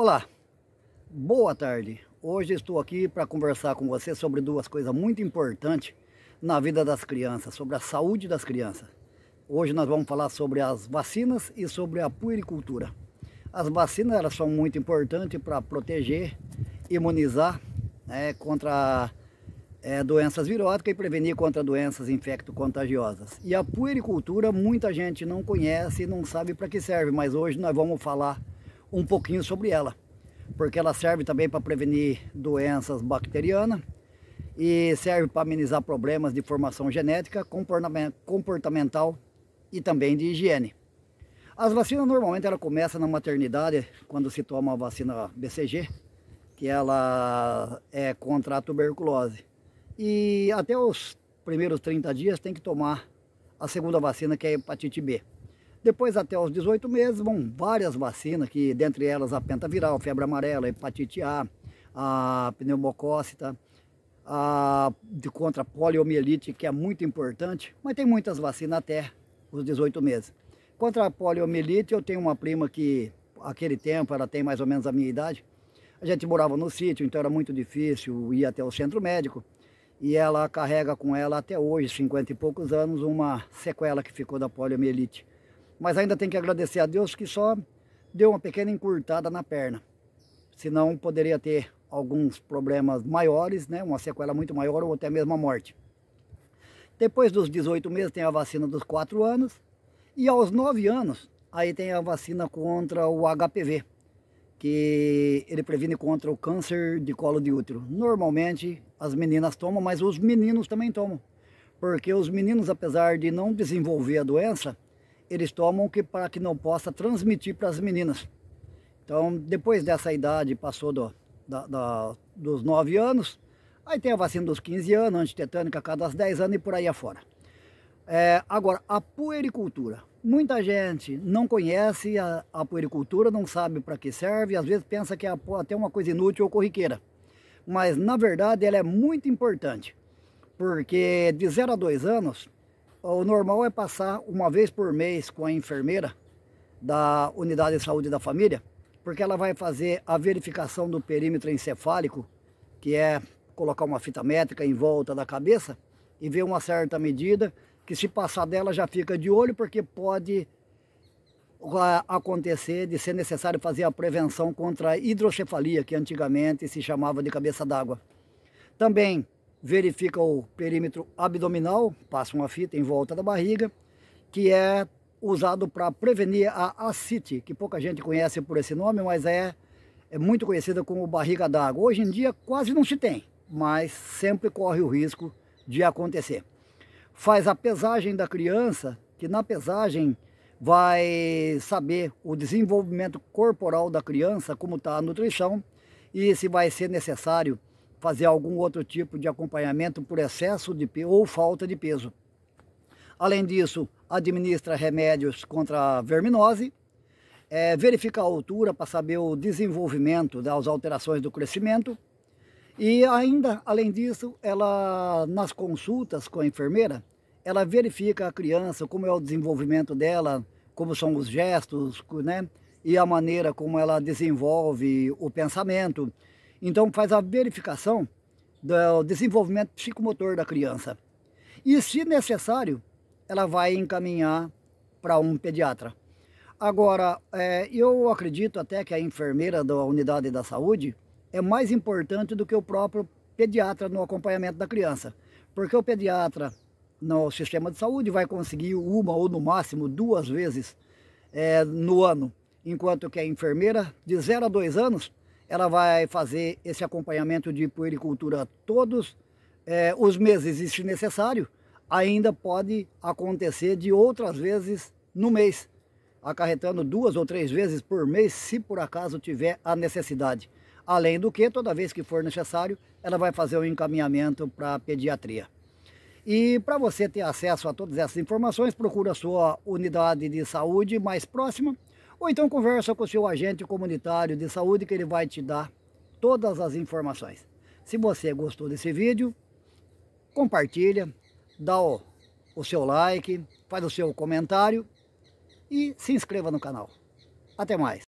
Olá, boa tarde. Hoje estou aqui para conversar com você sobre duas coisas muito importantes na vida das crianças, sobre a saúde das crianças. Hoje nós vamos falar sobre as vacinas e sobre a puericultura. As vacinas elas são muito importantes para proteger, imunizar né, contra é, doenças viróticas e prevenir contra doenças infecto-contagiosas. E a puericultura muita gente não conhece e não sabe para que serve, mas hoje nós vamos falar um pouquinho sobre ela, porque ela serve também para prevenir doenças bacterianas e serve para amenizar problemas de formação genética, comportamental e também de higiene. As vacinas normalmente ela começa na maternidade quando se toma a vacina BCG, que ela é contra a tuberculose. E até os primeiros 30 dias tem que tomar a segunda vacina que é a hepatite B. Depois, até os 18 meses, vão várias vacinas, que dentre elas a pentaviral, febre amarela, hepatite A, a pneumocócita, a, de contra a poliomielite, que é muito importante, mas tem muitas vacinas até os 18 meses. Contra a poliomielite, eu tenho uma prima que, aquele tempo, ela tem mais ou menos a minha idade, a gente morava no sítio, então era muito difícil ir até o centro médico, e ela carrega com ela até hoje, 50 e poucos anos, uma sequela que ficou da poliomielite. Mas ainda tem que agradecer a Deus que só deu uma pequena encurtada na perna. Senão poderia ter alguns problemas maiores, né? Uma sequela muito maior ou até mesmo a morte. Depois dos 18 meses tem a vacina dos 4 anos. E aos 9 anos, aí tem a vacina contra o HPV. Que ele previne contra o câncer de colo de útero. Normalmente as meninas tomam, mas os meninos também tomam. Porque os meninos, apesar de não desenvolver a doença, eles tomam que para que não possa transmitir para as meninas. Então, depois dessa idade, passou do, da, da, dos 9 anos, aí tem a vacina dos 15 anos, antitetânica a cada 10 anos e por aí afora. É, agora, a puericultura. Muita gente não conhece a, a puericultura, não sabe para que serve, às vezes pensa que é até uma coisa inútil ou corriqueira. Mas, na verdade, ela é muito importante, porque de 0 a 2 anos, o normal é passar uma vez por mês com a enfermeira da unidade de saúde da família, porque ela vai fazer a verificação do perímetro encefálico, que é colocar uma fita métrica em volta da cabeça e ver uma certa medida, que se passar dela já fica de olho, porque pode ah, acontecer de ser necessário fazer a prevenção contra a hidrocefalia, que antigamente se chamava de cabeça d'água. Também verifica o perímetro abdominal, passa uma fita em volta da barriga, que é usado para prevenir a ascite, que pouca gente conhece por esse nome, mas é, é muito conhecida como barriga d'água. Hoje em dia quase não se tem, mas sempre corre o risco de acontecer. Faz a pesagem da criança, que na pesagem vai saber o desenvolvimento corporal da criança, como está a nutrição e se vai ser necessário fazer algum outro tipo de acompanhamento por excesso de ou falta de peso. Além disso, administra remédios contra a verminose, é, verifica a altura para saber o desenvolvimento das alterações do crescimento e ainda, além disso, ela nas consultas com a enfermeira, ela verifica a criança, como é o desenvolvimento dela, como são os gestos, né? E a maneira como ela desenvolve o pensamento. Então faz a verificação do desenvolvimento psicomotor da criança. E se necessário, ela vai encaminhar para um pediatra. Agora, é, eu acredito até que a enfermeira da unidade da saúde é mais importante do que o próprio pediatra no acompanhamento da criança. Porque o pediatra no sistema de saúde vai conseguir uma ou no máximo duas vezes é, no ano, enquanto que a enfermeira de 0 a 2 anos ela vai fazer esse acompanhamento de puericultura todos é, os meses e, se necessário, ainda pode acontecer de outras vezes no mês, acarretando duas ou três vezes por mês, se por acaso tiver a necessidade. Além do que, toda vez que for necessário, ela vai fazer o um encaminhamento para a pediatria. E para você ter acesso a todas essas informações, procura a sua unidade de saúde mais próxima ou então conversa com o seu agente comunitário de saúde que ele vai te dar todas as informações. Se você gostou desse vídeo, compartilha, dá o, o seu like, faz o seu comentário e se inscreva no canal. Até mais!